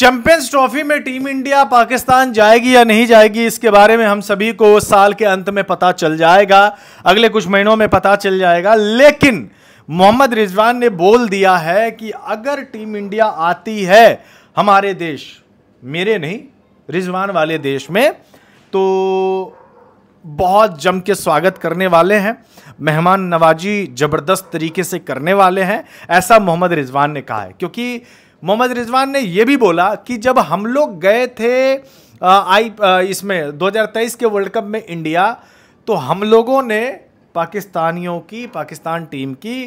champions trophy में team India Pakistan जाएगी या नहीं जाएगी इसके बारे में हम सभी को साल के अंत में पता चल जाएगा अगले कुछ महीनों में पता चल जाएगा लेकिन मोहम्मद रिजवान ने बोल दिया है कि अगर टीम इंडिया आती है हमारे देश मेरे नहीं रिजवान वाले देश में तो बहुत जम के स्वागत करने वाले हैं मेहमान नवाजी ज़बरदस्त तरीके से करने वाले हैं ऐसा मोहम्मद रिजवान ने कहा है क्योंकि मोहम्मद रिजवान ने यह भी बोला कि जब हम लोग गए थे आई इसमें 2023 के वर्ल्ड कप में इंडिया तो हम लोगों ने पाकिस्तानियों की पाकिस्तान टीम की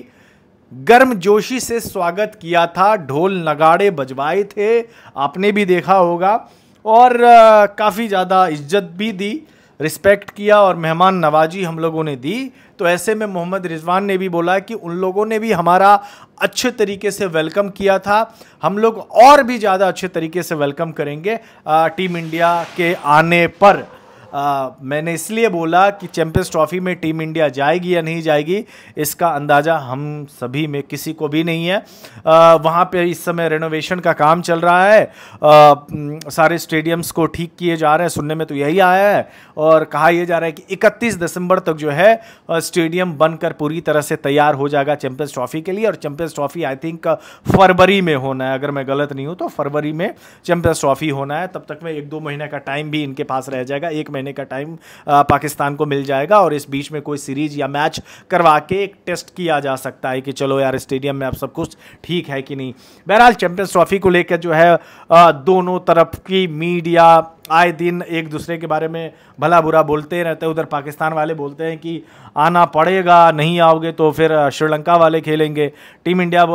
गर्म जोशी से स्वागत किया था ढोल नगाड़े बजवाए थे आपने भी देखा होगा और काफ़ी ज़्यादा इज्जत भी दी रिस्पेक्ट किया और मेहमान नवाजी हम लोगों ने दी तो ऐसे में मोहम्मद रिजवान ने भी बोला कि उन लोगों ने भी हमारा अच्छे तरीके से वेलकम किया था हम लोग और भी ज़्यादा अच्छे तरीके से वेलकम करेंगे टीम इंडिया के आने पर आ, मैंने इसलिए बोला कि चैंपियंस ट्रॉफी में टीम इंडिया जाएगी या नहीं जाएगी इसका अंदाज़ा हम सभी में किसी को भी नहीं है आ, वहाँ पे इस समय रेनोवेशन का काम चल रहा है आ, सारे स्टेडियम्स को ठीक किए जा रहे हैं सुनने में तो यही आया है और कहा यह जा रहा है कि 31 दिसंबर तक जो है स्टेडियम बनकर पूरी तरह से तैयार हो जाएगा चैंपियंस ट्रॉफी के लिए और चैंपियंस ट्रॉफी आई थिंक फरवरी में होना है अगर मैं गलत नहीं हूँ तो फरवरी में चैंपियंस ट्रॉफी होना है तब तक में एक दो महीने का टाइम भी इनके पास रह जाएगा एक महीने महीने का टाइम पाकिस्तान को मिल जाएगा और इस बीच में कोई सीरीज या मैच करवा के एक टेस्ट किया जा सकता है कि चलो यार स्टेडियम में अब सब कुछ ठीक है कि नहीं बहरहाल चैंपियंस ट्रॉफी को लेकर जो है दोनों तरफ की मीडिया आए दिन एक दूसरे के बारे में भला बुरा बोलते रहते हैं उधर पाकिस्तान वाले बोलते हैं कि आना पड़ेगा नहीं आओगे तो फिर श्रीलंका वाले खेलेंगे टीम इंडिया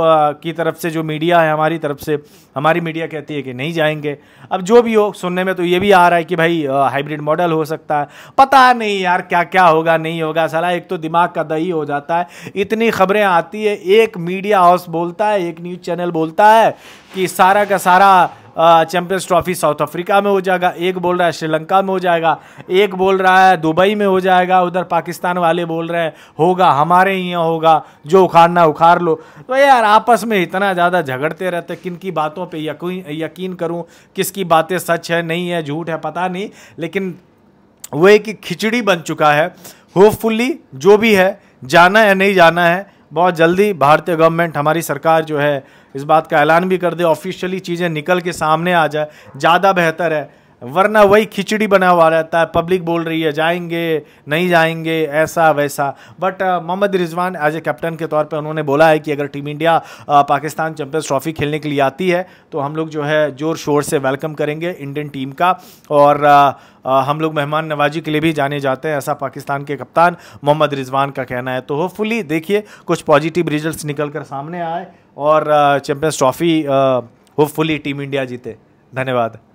की तरफ से जो मीडिया है हमारी तरफ से हमारी मीडिया कहती है कि नहीं जाएंगे अब जो भी हो सुनने में तो ये भी आ रहा है कि भाई हाइब्रिड मॉडल हो सकता है पता नहीं यार क्या क्या होगा नहीं होगा सला एक तो दिमाग का दही हो जाता है इतनी खबरें आती है एक मीडिया हाउस बोलता है एक न्यूज़ चैनल बोलता है कि सारा का सारा चैंपियंस ट्रॉफी साउथ अफ्रीका में हो जाएगा एक बोल रहा है श्रीलंका में हो जाएगा एक बोल रहा है दुबई में हो जाएगा उधर पाकिस्तान वाले बोल रहे हैं होगा हमारे यहाँ होगा जो उखाड़ना उखाड़ लो तो यार आपस में इतना ज़्यादा झगड़ते रहते किन की बातों पर यकीन यकीन करूँ किसकी बातें सच है नहीं है झूठ है पता नहीं लेकिन वो एक खिचड़ी बन चुका है होपफुली जो भी है जाना या नहीं जाना है बहुत जल्दी भारतीय गवर्नमेंट हमारी सरकार जो है इस बात का ऐलान भी कर दे ऑफिशियली चीज़ें निकल के सामने आ जाए ज़्यादा बेहतर है वरना वही खिचड़ी बना हुआ रहता है पब्लिक बोल रही है जाएंगे नहीं जाएंगे ऐसा वैसा but uh, Mohammad Rizwan as a captain के तौर पे उन्होंने बोला है कि अगर team India uh, Pakistan champions trophy खेलने के लिए आती है तो हम लोग जो है ज़ोर शोर से वेलकम करेंगे इंडियन टीम का और आ, uh, आ, हम लोग मेहमान नवाजी के लिए भी जाने जाते हैं ऐसा पाकिस्तान के कप्तान मोहम्मद रिजवान का कहना है तो होपफुली देखिए कुछ पॉजिटिव रिजल्ट निकल कर सामने आए और champions trophy hopefully team India जीते धन्यवाद